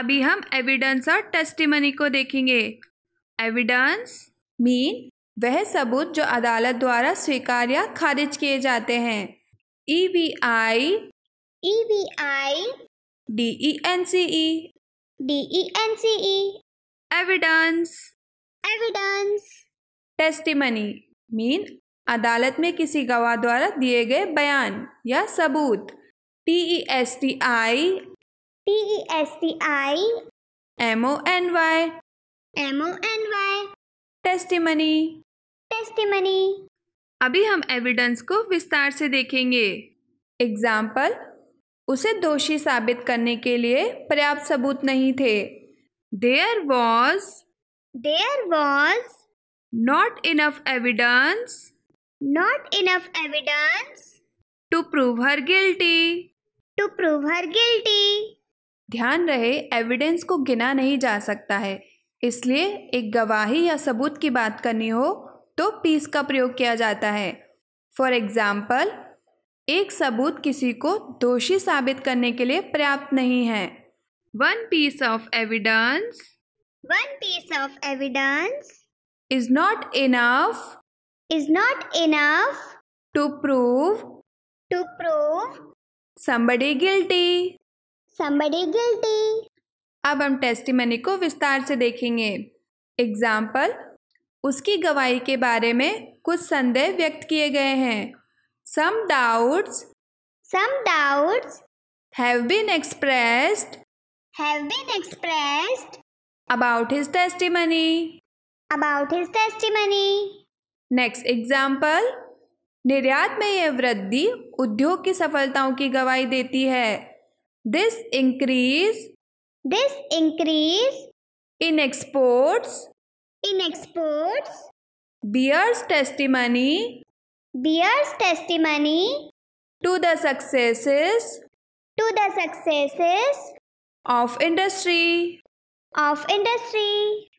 अभी हम एविडेंस और टेस्टिमनी को देखेंगे एविडेंस मीन वह सबूत जो अदालत द्वारा स्वीकार या खारिज किए जाते हैं E V I E V I D E N C E D E N C E evidence evidence testimony mean अदालत में किसी गवाह द्वारा दिए गए बयान या सबूत T E S T I P E S T I M O N Y M O N Y testimony testimony अभी हम एविडेंस को विस्तार से देखेंगे एग्जाम्पल उसे दोषी साबित करने के लिए पर्याप्त सबूत नहीं थे there was there was not enough evidence not enough evidence to prove her guilty to prove her guilty ध्यान रहे एविडेंस को गिना नहीं जा सकता है इसलिए एक गवाही या सबूत की बात करनी हो तो पीस का प्रयोग किया जाता है फॉर एग्ज़ाम्पल एक सबूत किसी को दोषी साबित करने के लिए पर्याप्त नहीं है one piece of evidence one piece of evidence is not enough is not enough to prove to prove somebody guilty somebody guilty. अब हम टेस्टिमनी को विस्तार से देखेंगे एग्जाम्पल उसकी गवाही के बारे में कुछ संदेह व्यक्त किए गए हैं some doubts some doubts have been expressed have been expressed about his testimony about his testimony next example निर्यात में यह वृद्धि उद्योग की सफलताओं की गवाही देती है This increase This increase in exports in exports bears testimony bears testimony to the successes to the successes of industry of industry